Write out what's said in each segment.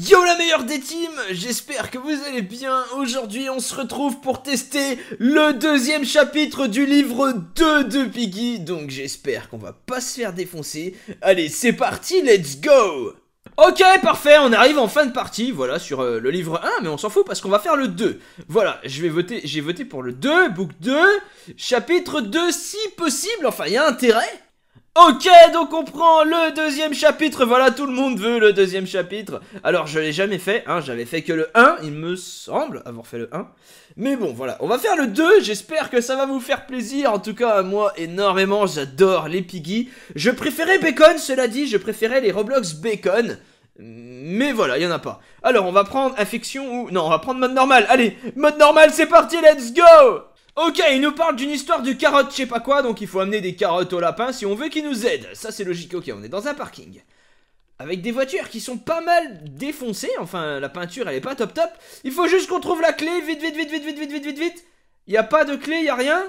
Yo la meilleure des teams, j'espère que vous allez bien. Aujourd'hui on se retrouve pour tester le deuxième chapitre du livre 2 de Piggy. Donc j'espère qu'on va pas se faire défoncer. Allez c'est parti, let's go Ok, parfait, on arrive en fin de partie, voilà, sur euh, le livre 1, mais on s'en fout parce qu'on va faire le 2. Voilà, je vais voter, j'ai voté pour le 2, book 2, chapitre 2 si possible, enfin, il y a intérêt Ok, donc on prend le deuxième chapitre. Voilà, tout le monde veut le deuxième chapitre. Alors, je l'ai jamais fait. Hein, J'avais fait que le 1, il me semble avoir fait le 1. Mais bon, voilà. On va faire le 2. J'espère que ça va vous faire plaisir. En tout cas, moi, énormément, j'adore les piggy. Je préférais Bacon, cela dit. Je préférais les Roblox Bacon. Mais voilà, il y en a pas. Alors, on va prendre affection ou... Non, on va prendre mode normal. Allez, mode normal, c'est parti, let's go Ok, il nous parle d'une histoire de carottes, je sais pas quoi, donc il faut amener des carottes au lapin si on veut qu'ils nous aide. Ça, c'est logique. Ok, on est dans un parking. Avec des voitures qui sont pas mal défoncées, enfin, la peinture, elle est pas top top. Il faut juste qu'on trouve la clé, vite, vite, vite, vite, vite, vite, vite, vite, vite. Y a pas de clé, y a rien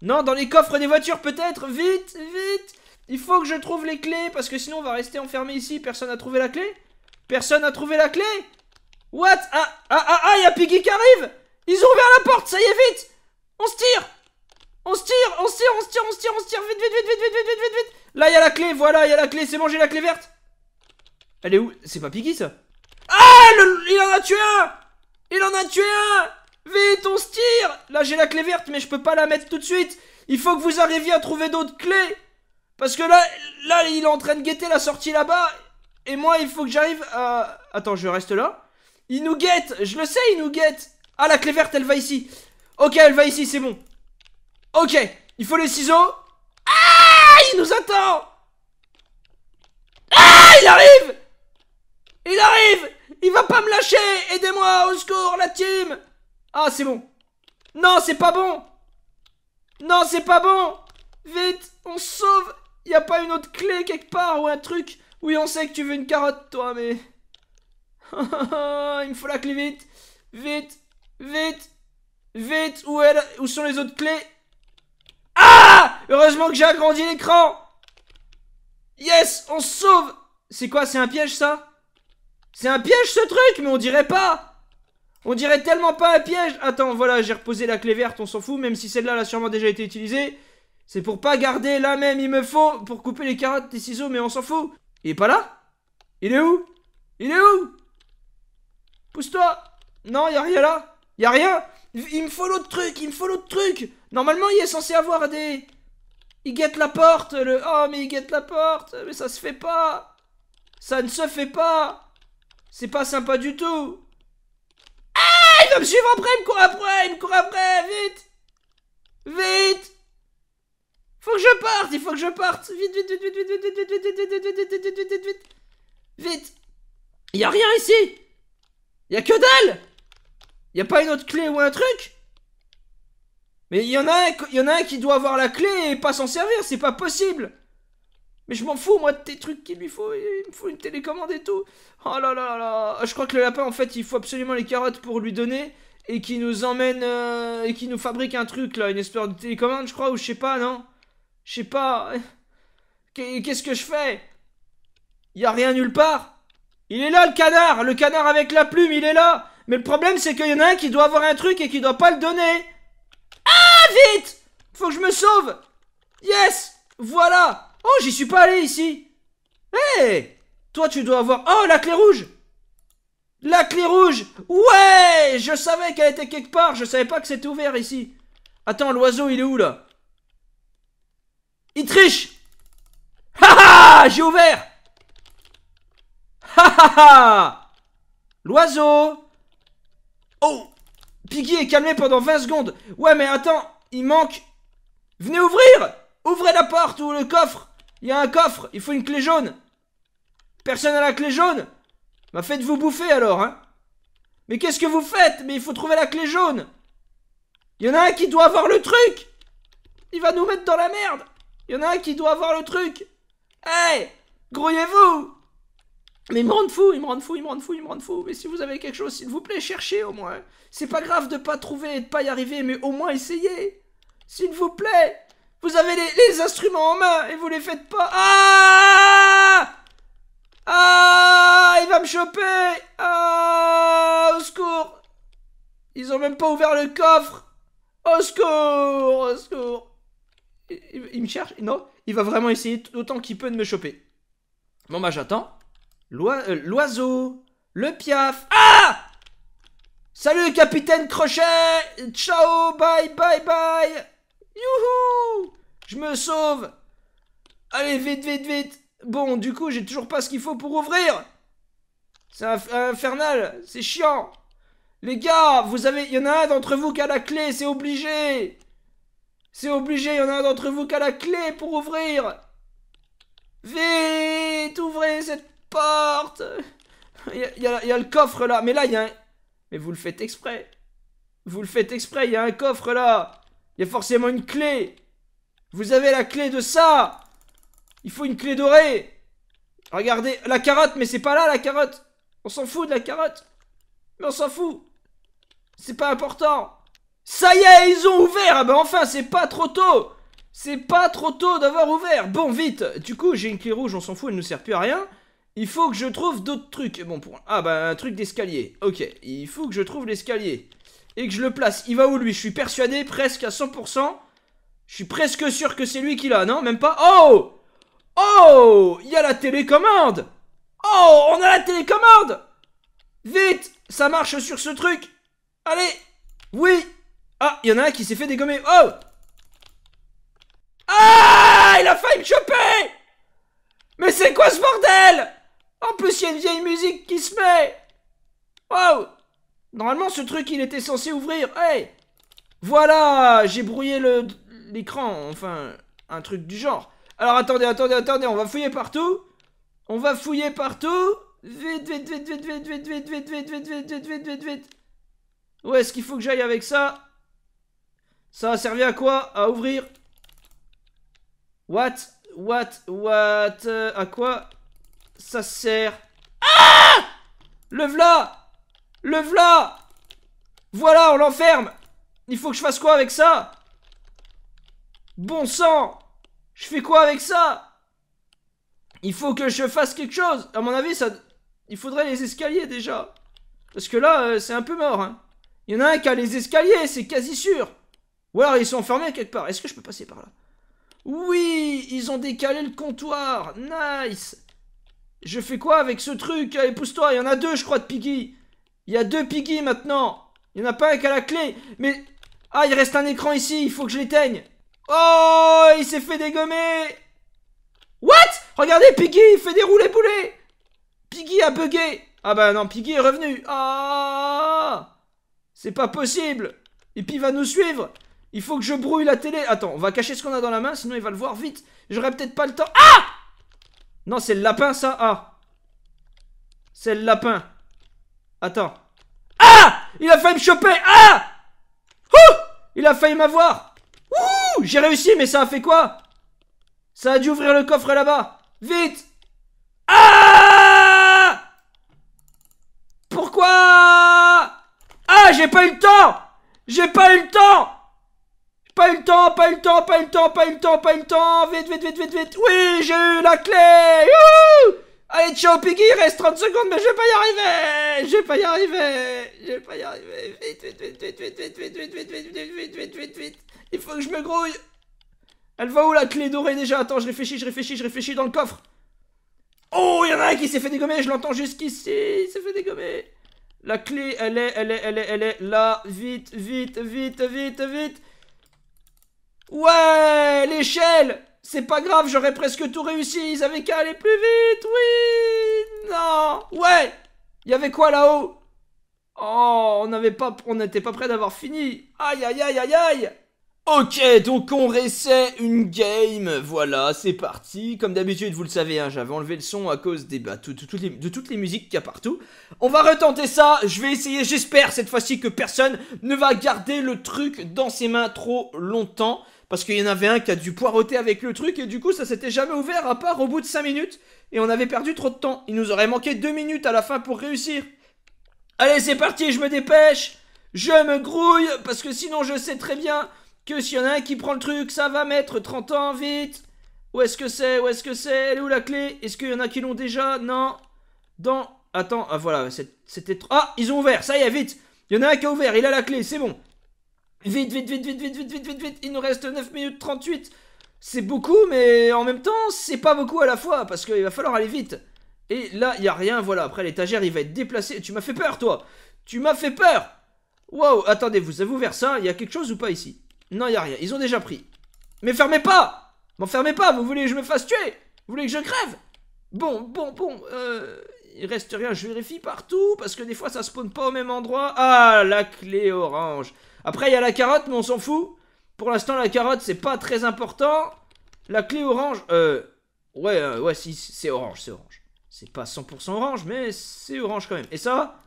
Non, dans les coffres des voitures, peut-être Vite, vite Il faut que je trouve les clés, parce que sinon, on va rester enfermé ici. Personne n'a trouvé la clé Personne n'a trouvé la clé What Ah, ah, ah, ah, y a Piggy qui arrive Ils ont ouvert la porte, ça y est, vite on se tire On se tire On se tire On se tire On se tire On se tire Vite, vite, vite, vite, vite, vite, vite, vite Là, il y a la clé, voilà, il y a la clé, c'est bon, j'ai la clé verte Elle est où C'est pas Piggy, ça Ah Il en a tué un Il en a tué un Vite, on se tire Là, j'ai la clé verte, mais je peux pas la mettre tout de suite Il faut que vous arriviez à trouver d'autres clés Parce que là, là, il est en train de guetter la sortie là-bas Et moi, il faut que j'arrive à... Attends, je reste là Il nous guette Je le sais, il nous guette Ah, la clé verte, elle va ici Ok, elle va ici, c'est bon. Ok, il faut les ciseaux. Ah, il nous attend. Ah, il arrive. Il arrive. Il va pas me lâcher. Aidez-moi, au secours, la team. Ah, c'est bon. Non, c'est pas bon. Non, c'est pas bon. Vite, on sauve sauve. Y a pas une autre clé quelque part ou un truc Oui, on sait que tu veux une carotte, toi, mais... Il me faut la clé vite. Vite, vite. Vite, où, est où sont les autres clés Ah Heureusement que j'ai agrandi l'écran Yes, on se sauve C'est quoi, c'est un piège ça C'est un piège ce truc, mais on dirait pas On dirait tellement pas un piège Attends, voilà, j'ai reposé la clé verte, on s'en fout, même si celle-là, a sûrement déjà été utilisée. C'est pour pas garder là même, il me faut, pour couper les carottes des ciseaux, mais on s'en fout. Il est pas là Il est où Il est où Pousse-toi Non, y'a a rien là Y a rien il me faut l'autre truc, il me faut l'autre truc Normalement, il est censé avoir des... Il guette la porte, le... Oh, mais il guette la porte Mais ça se fait pas Ça ne se fait pas C'est pas sympa du tout Ah, il va me suivre après, il me court après, il me court après Vite Vite Faut que je parte, il faut que je parte Vite, vite, vite, vite, vite, vite, vite, vite, vite, vite, vite, vite, vite, vite, vite Vite vite, rien ici vite, que dalle y pas une autre clé ou un truc Mais y'en y, en a un, y en a qui doit avoir la clé et pas s'en servir, c'est pas possible Mais je m'en fous, moi, de tes trucs qu'il lui faut. Il me faut une télécommande et tout. Oh là là là ah, Je crois que le lapin, en fait, il faut absolument les carottes pour lui donner et qui nous emmène euh, et qui nous fabrique un truc là, une espèce de télécommande, je crois, ou je sais pas, non Je sais pas. Qu'est-ce que je fais Y a rien nulle part. Il est là le canard, le canard avec la plume, il est là. Mais le problème, c'est qu'il y en a un qui doit avoir un truc et qui doit pas le donner. Ah, vite Faut que je me sauve Yes Voilà Oh, j'y suis pas allé ici Hé Toi, tu dois avoir... Oh, la clé rouge La clé rouge Ouais Je savais qu'elle était quelque part, je savais pas que c'était ouvert ici. Attends, l'oiseau, il est où, là Il triche Ha ha J'ai ouvert Ha ha ha L'oiseau Oh Piggy est calmé pendant 20 secondes. Ouais, mais attends, il manque. Venez ouvrir Ouvrez la porte ou le coffre Il y a un coffre, il faut une clé jaune. Personne n'a la clé jaune Bah faites-vous bouffer alors, hein Mais qu'est-ce que vous faites Mais il faut trouver la clé jaune Il y en a un qui doit avoir le truc Il va nous mettre dans la merde Il y en a un qui doit avoir le truc Hey Grouillez-vous mais ils me rendent fou, ils me rendent fou, ils me rendent fou, ils me rendent fou. Mais si vous avez quelque chose, s'il vous plaît, cherchez au moins. C'est pas grave de pas trouver et de pas y arriver, mais au moins essayez. S'il vous plaît. Vous avez les, instruments en main et vous les faites pas. Ah Ah Il va me choper Ah Au secours Ils ont même pas ouvert le coffre Au secours Au secours il, me cherche Non, il va vraiment essayer autant qu'il peut de me choper. Bon bah j'attends. Euh, l'oiseau Le piaf Ah Salut capitaine Crochet Ciao Bye bye bye Youhou Je me sauve Allez vite vite vite Bon du coup j'ai toujours pas ce qu'il faut pour ouvrir C'est infernal C'est chiant Les gars vous avez... Il y en a un d'entre vous qui a la clé c'est obligé C'est obligé il y en a un d'entre vous qui a la clé pour ouvrir Vite Ouvrez cette porte Il y, a, le coffre là, mais là il y a un... Mais vous le faites exprès Vous le faites exprès, il y a un coffre là Il y a forcément une clé Vous avez la clé de ça Il faut une clé dorée Regardez, la carotte, mais c'est pas là la carotte On s'en fout de la carotte Mais on s'en fout C'est pas important Ça y est, ils ont ouvert Ah ben enfin, c'est pas trop tôt c'est pas trop tôt d'avoir ouvert Bon, vite Du coup, j'ai une clé rouge, on s'en fout, elle ne sert plus à rien. Il faut que je trouve d'autres trucs. Bon, pour... Ah bah un truc d'escalier. Ok, il faut que je trouve l'escalier. Et que je le place. Il va où lui Je suis persuadé presque à 100%. Je suis presque sûr que c'est lui qui l'a, non Même pas Oh Oh Il y a la télécommande Oh On a la télécommande Vite Ça marche sur ce truc Allez Oui Ah, il y en a un qui s'est fait dégommer. Oh Ah Il a failli me choper Mais c'est quoi ce bordel en plus, il y a une vieille musique qui se met Wow Normalement, ce truc, il était censé ouvrir. Hey Voilà J'ai brouillé l'écran, enfin, un truc du genre. Alors, attendez, attendez, attendez, on va fouiller partout. On va fouiller partout. Vite, vite, vite, vite, vite, vite, vite, vite, vite, vite, vite, vite, vite, vite, vite. Où est-ce qu'il faut que j'aille avec ça Ça a servi à quoi À ouvrir What What What À quoi ça sert... Ah Le v'là Le v'là Voilà, on l'enferme Il faut que je fasse quoi avec ça Bon sang Je fais quoi avec ça Il faut que je fasse quelque chose À mon avis, ça... Il faudrait les escaliers, déjà Parce que là, euh, c'est un peu mort, hein Il y en a un qui a les escaliers, c'est quasi sûr Ou alors, ils sont enfermés quelque part. Est-ce que je peux passer par là oui, ils ont décalé le comptoir. Nice. Je fais quoi avec ce truc pousse toi il y en a deux, je crois, de Piggy. Il y a deux Piggy maintenant. Il n'y en a pas un qui a la clé. Mais. Ah, il reste un écran ici, il faut que je l'éteigne. Oh, il s'est fait dégommer. What Regardez, Piggy, il fait des roulés boulets. Piggy a bugué. Ah bah non, Piggy est revenu. Ah C'est pas possible. Et puis il va nous suivre. Il faut que je brouille la télé. Attends, on va cacher ce qu'on a dans la main, sinon il va le voir vite. J'aurai peut-être pas le temps. Ah non, c'est le lapin, ça Ah C'est le lapin. Attends. Ah Il a failli me choper Ah Ouh Il a failli m'avoir Ouh J'ai réussi, mais ça a fait quoi Ça a dû ouvrir le coffre là-bas Vite Ah Pourquoi Ah J'ai pas eu le temps J'ai pas eu le temps pas eu le temps, pas eu le temps, pas eu le temps, pas eu le temps, pas eu le temps. Vite, vite, vite, vite, vite. Oui, j'ai eu la clé. Youhou Allez, ciao, Piggy, il reste 30 secondes, mais je vais pas y arriver. Je vais pas y arriver. Je vais pas y arriver. Vite, vite, vite, vite, vite, vite, vite, vite, vite, vite, vite, vite, vite, vite. Il faut que je me grouille. Elle va où la clé dorée déjà Attends, je réfléchis, je réfléchis, je réfléchis dans le coffre. Oh, il y en a un qui s'est fait dégommer, je l'entends jusqu'ici. Il s'est fait dégommer. La clé, elle est, elle est, elle est, elle est là. Vite, vite, vite, vite, vite. Ouais, l'échelle C'est pas grave, j'aurais presque tout réussi, ils avaient qu'à aller plus vite, oui Non Ouais Il y avait quoi là-haut Oh, on n'avait pas, on n'était pas prêt d'avoir fini. Aïe, aïe, aïe, aïe, aïe Ok, donc on réessaie une game, voilà, c'est parti. Comme d'habitude, vous le savez, hein, j'avais enlevé le son à cause des, bah, toutes de toutes les musiques qu'il y a partout. On va retenter ça, je vais essayer, j'espère cette fois-ci que personne ne va garder le truc dans ses mains trop longtemps parce qu'il y en avait un qui a dû poireauter avec le truc et du coup ça s'était jamais ouvert à part au bout de 5 minutes et on avait perdu trop de temps. Il nous aurait manqué 2 minutes à la fin pour réussir. Allez, c'est parti, je me dépêche. Je me grouille parce que sinon je sais très bien que s'il y en a un qui prend le truc, ça va mettre 30 ans vite. Où est-ce que c'est Où est-ce que c'est Elle est où la clé Est-ce qu'il y en a qui l'ont déjà Non. Dans Attends, ah voilà, c'était Ah, ils ont ouvert. Ça y est, vite. Il y en a un qui a ouvert, il a la clé, c'est bon. Vite, vite, vite, vite, vite, vite, vite, vite, vite, il nous reste 9 minutes 38. C'est beaucoup, mais en même temps, c'est pas beaucoup à la fois, parce qu'il va falloir aller vite. Et là, il y a rien, voilà, après l'étagère, il va être déplacé. Tu m'as fait peur, toi Tu m'as fait peur Wow, attendez, vous avez ouvert ça Il y a quelque chose ou pas ici Non, il y a rien, ils ont déjà pris. Mais fermez pas fermez pas, vous voulez que je me fasse tuer Vous voulez que je crève Bon, bon, bon, euh... Il reste rien, je vérifie partout, parce que des fois, ça spawn pas au même endroit. Ah, la clé orange après, il y a la carotte, mais on s'en fout. Pour l'instant, la carotte, c'est pas très important. La clé orange, euh, Ouais, euh, ouais, si, c'est orange, c'est orange. C'est pas 100% orange, mais c'est orange quand même. Et ça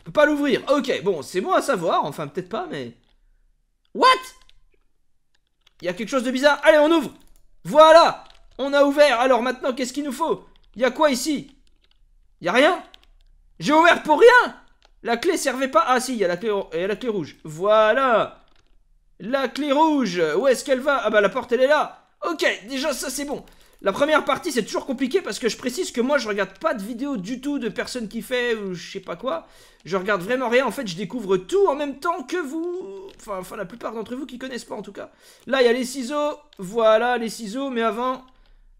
On peut pas l'ouvrir. Ok, bon, c'est bon à savoir. Enfin, peut-être pas, mais... What Il y a quelque chose de bizarre. Allez, on ouvre Voilà On a ouvert. Alors maintenant, qu'est-ce qu'il nous faut Il y a quoi ici Il y a rien J'ai ouvert pour rien la clé servait pas. Ah si, il y a la clé, et la clé rouge. Voilà. La clé rouge. Où est-ce qu'elle va Ah bah la porte elle est là. Ok, déjà ça c'est bon. La première partie c'est toujours compliqué parce que je précise que moi je regarde pas de vidéo du tout de personnes qui fait ou je sais pas quoi. Je regarde vraiment rien. En fait, je découvre tout en même temps que vous. Enfin, enfin la plupart d'entre vous qui connaissent pas en tout cas. Là, il y a les ciseaux. Voilà les ciseaux. Mais avant,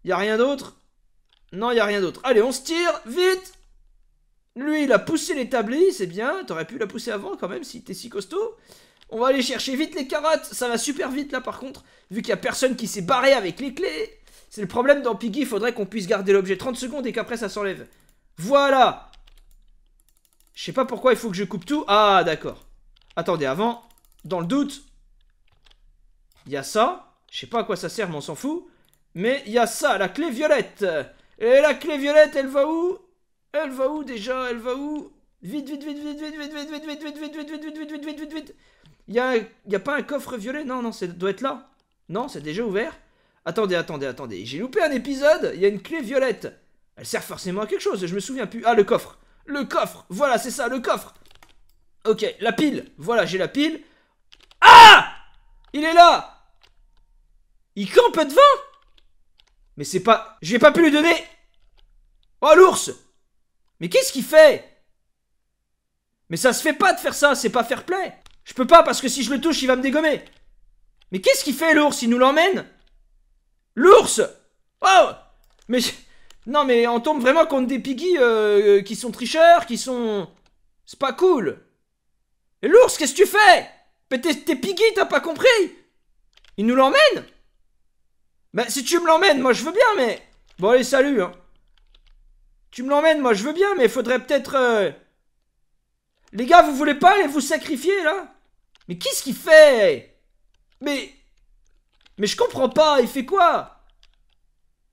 il y a rien d'autre. Non, il y a rien d'autre. Allez, on se tire vite. Lui, il a poussé l'établi, c'est bien. T'aurais pu la pousser avant quand même si t'es si costaud. On va aller chercher vite les carottes. Ça va super vite là par contre. Vu qu'il y a personne qui s'est barré avec les clés. C'est le problème dans Piggy. Il faudrait qu'on puisse garder l'objet 30 secondes et qu'après ça s'enlève. Voilà. Je sais pas pourquoi il faut que je coupe tout. Ah d'accord. Attendez, avant, dans le doute, il y a ça. Je sais pas à quoi ça sert, mais on s'en fout. Mais il y a ça, la clé violette. Et la clé violette, elle va où elle va où déjà Elle va où Vite, vite, vite, vite, vite, vite, vite, vite, vite, vite, vite, vite, vite, vite, vite, vite, vite, Il y a, a pas un coffre violet Non, non, ça doit être là. Non, c'est déjà ouvert. Attendez, attendez, attendez. J'ai loupé un épisode. Il y a une clé violette. Elle sert forcément à quelque chose. Je me souviens plus. Ah, le coffre. Le coffre. Voilà, c'est ça, le coffre. Ok, la pile. Voilà, j'ai la pile. Ah Il est là Il campe devant Mais c'est pas... Je J'ai pas pu lui donner... Oh, l'ours mais qu'est-ce qu'il fait Mais ça se fait pas de faire ça, c'est pas fair play. Je peux pas parce que si je le touche, il va me dégommer. Mais qu'est-ce qu'il fait l'ours Il nous l'emmène L'ours Oh Mais non mais on tombe vraiment contre des piggies euh, euh, qui sont tricheurs, qui sont c'est pas cool. Et l'ours, qu'est-ce que tu fais Mais t'es piggy, t'as pas compris Il nous l'emmène mais ben, si tu me l'emmènes, moi je veux bien mais Bon allez, salut hein. Tu me l'emmènes, moi je veux bien, mais faudrait peut-être... Euh, Les gars, vous voulez pas aller vous sacrifier là Mais qu'est-ce qu'il fait Mais... Mais je comprends pas, il fait quoi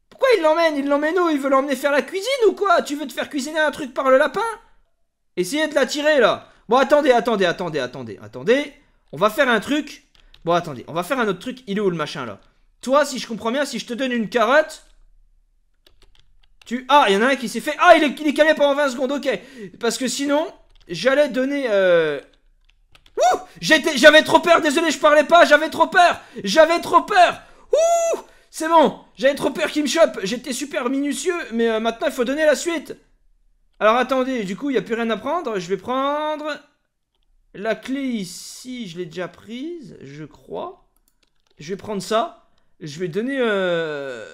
Pourquoi il l'emmène Il l'emmène où Il veut l'emmener faire la cuisine ou quoi Tu veux te faire cuisiner un truc par le lapin Essayez de l'attirer là. Bon, attendez, attendez, attendez, attendez, attendez. On va faire un truc. Bon, attendez, on va faire un autre truc. Il est où le machin là Toi, si je comprends bien, si je te donne une carotte, tu... Ah, il y en a un qui s'est fait... Ah, il est, calé pendant 20 secondes, ok. Parce que sinon, j'allais donner... Euh... Ouh J'avais trop peur, désolé, je parlais pas, j'avais trop peur J'avais trop peur Ouh C'est bon, j'avais trop peur qu'il me chope. J'étais super minutieux, mais euh, maintenant, il faut donner la suite. Alors, attendez, du coup, il n'y a plus rien à prendre. Je vais prendre... La clé ici, je l'ai déjà prise, je crois. Je vais prendre ça. Je vais donner... Euh...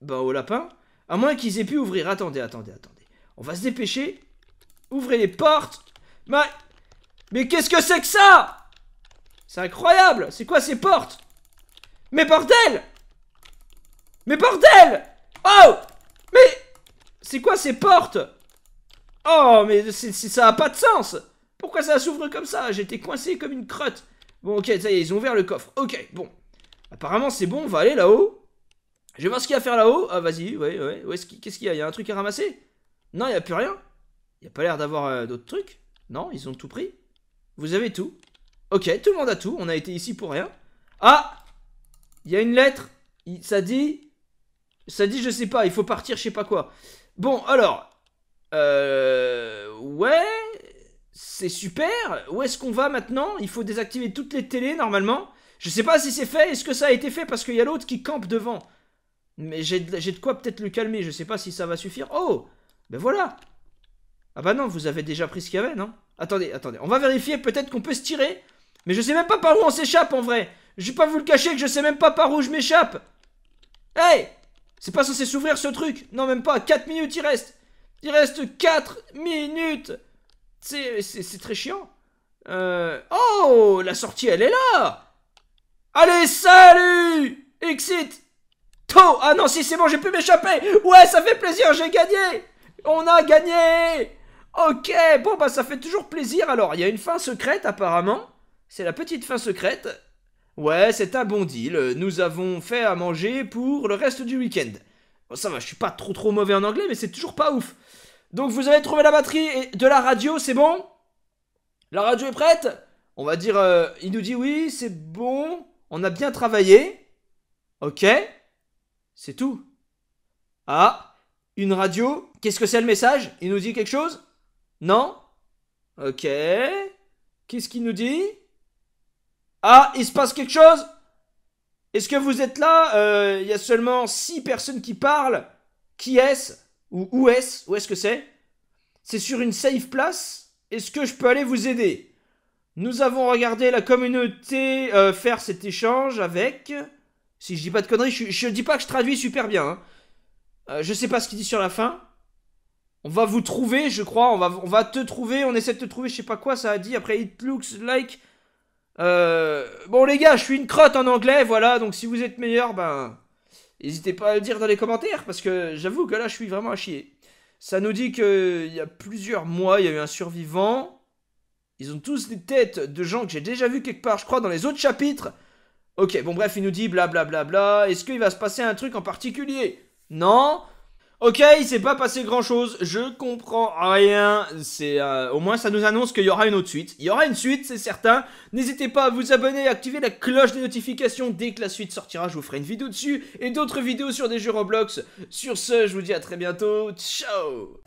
Bah, au lapin. À moins qu'ils aient pu ouvrir. Attendez, attendez, attendez. On va se dépêcher. Ouvrez les portes. Mais, mais qu'est-ce que c'est que ça C'est incroyable. C'est quoi ces portes Mais bordel Mais bordel Oh Mais c'est quoi ces portes Oh, mais ça a pas de sens Pourquoi ça s'ouvre comme ça J'étais coincé comme une crotte. Bon, ok, ça y est, ils ont ouvert le coffre. Ok, bon. Apparemment, c'est bon, on va aller là-haut. Je vais voir ce qu'il y a à faire là-haut. Ah, vas-y, ouais, ouais. Qu'est-ce qu'il y a Il y a un truc à ramasser Non, il n'y a plus rien. Il n'y a pas l'air d'avoir euh, d'autres trucs. Non, ils ont tout pris. Vous avez tout. Ok, tout le monde a tout. On a été ici pour rien. Ah Il y a une lettre. Ça dit... Ça dit, je sais pas, il faut partir, je sais pas quoi. Bon, alors... Euh... Ouais... C'est super. Où est-ce qu'on va maintenant Il faut désactiver toutes les télés, normalement. Je sais pas si c'est fait. Est-ce que ça a été fait Parce qu'il y a l'autre qui campe devant. Mais j'ai de quoi peut-être le calmer, je sais pas si ça va suffire. Oh Ben voilà Ah bah non, vous avez déjà pris ce qu'il y avait, non Attendez, attendez, on va vérifier, peut-être qu'on peut se tirer. Mais je sais même pas par où on s'échappe en vrai Je vais pas vous le cacher que je sais même pas par où je m'échappe Hey C'est pas censé s'ouvrir ce truc Non même pas, 4 minutes il reste Il reste 4 minutes C'est très chiant euh... Oh La sortie elle est là Allez salut Exit Oh, Ah non, si c'est bon, j'ai pu m'échapper Ouais, ça fait plaisir, j'ai gagné On a gagné Ok, bon bah ça fait toujours plaisir alors. Il y a une fin secrète apparemment. C'est la petite fin secrète. Ouais, c'est un bon deal. Nous avons fait à manger pour le reste du week-end. ça va, je suis pas trop trop mauvais en anglais, mais c'est toujours pas ouf. Donc vous avez trouvé la batterie de la radio, c'est bon La radio est prête On va dire, euh, il nous dit oui, c'est bon, on a bien travaillé. Ok. C'est tout. Ah, une radio Qu'est-ce que c'est le message Il nous dit quelque chose Non Ok. Qu'est-ce qu'il nous dit Ah, il se passe quelque chose Est-ce que vous êtes là euh, Il y a seulement 6 personnes qui parlent. Qui est-ce Ou où est-ce Où est-ce que c'est C'est sur une safe place Est-ce que je peux aller vous aider Nous avons regardé la communauté euh, faire cet échange avec... Si je dis pas de conneries, je, dis pas que je traduis super bien. Hein. Euh, je sais pas ce qu'il dit sur la fin. On va vous trouver, je crois. On va, on va te trouver. On essaie de te trouver. Je sais pas quoi ça a dit. Après, it looks like. Euh, bon, les gars, je suis une crotte en anglais. Voilà. Donc, si vous êtes meilleurs ben. N'hésitez pas à le dire dans les commentaires. Parce que j'avoue que là, je suis vraiment à chier. Ça nous dit qu'il y a plusieurs mois, il y a eu un survivant. Ils ont tous des têtes de gens que j'ai déjà vu quelque part, je crois, dans les autres chapitres. Ok, bon bref, il nous dit blablabla. Bla, bla, bla. Est-ce qu'il va se passer un truc en particulier Non Ok, il s'est pas passé grand chose, je comprends rien, c'est euh, au moins ça nous annonce qu'il y aura une autre suite. Il y aura une suite, c'est certain. N'hésitez pas à vous abonner et activer la cloche des notifications dès que la suite sortira, je vous ferai une vidéo dessus et d'autres vidéos sur des jeux Roblox. Sur ce, je vous dis à très bientôt. Ciao.